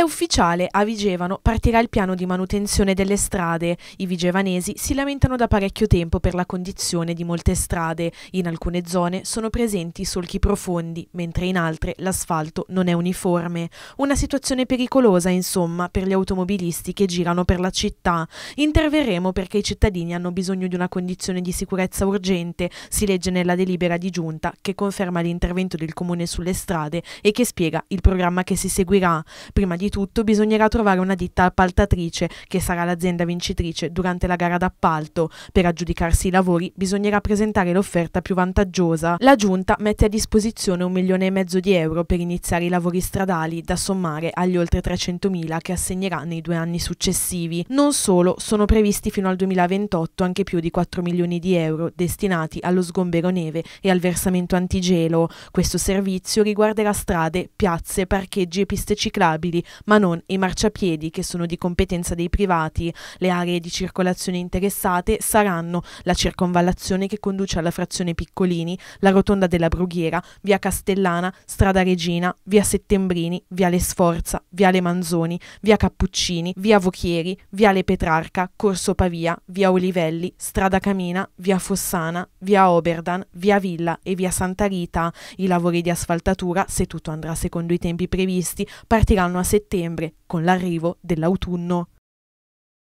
È ufficiale, a Vigevano partirà il piano di manutenzione delle strade. I vigevanesi si lamentano da parecchio tempo per la condizione di molte strade. In alcune zone sono presenti solchi profondi, mentre in altre l'asfalto non è uniforme. Una situazione pericolosa, insomma, per gli automobilisti che girano per la città. Interverremo perché i cittadini hanno bisogno di una condizione di sicurezza urgente, si legge nella delibera di giunta che conferma l'intervento del comune sulle strade e che spiega il programma che si seguirà. Prima di tutto bisognerà trovare una ditta appaltatrice, che sarà l'azienda vincitrice durante la gara d'appalto. Per aggiudicarsi i lavori bisognerà presentare l'offerta più vantaggiosa. La giunta mette a disposizione un milione e mezzo di euro per iniziare i lavori stradali, da sommare agli oltre 300.000 che assegnerà nei due anni successivi. Non solo, sono previsti fino al 2028 anche più di 4 milioni di euro destinati allo sgombero neve e al versamento antigelo. Questo servizio riguarderà strade, piazze, parcheggi e piste ciclabili, ma non i marciapiedi che sono di competenza dei privati. Le aree di circolazione interessate saranno la circonvallazione che conduce alla frazione Piccolini, la rotonda della Brughiera, via Castellana, strada Regina, via Settembrini, viale Sforza, viale Manzoni, via Cappuccini, via Vochieri, viale Petrarca, corso Pavia, via Olivelli, strada Camina, via Fossana, via Oberdan, via Villa e via Santa Rita. I lavori di asfaltatura, se tutto andrà secondo i tempi previsti, partiranno a settembre settembre con l'arrivo dell'autunno.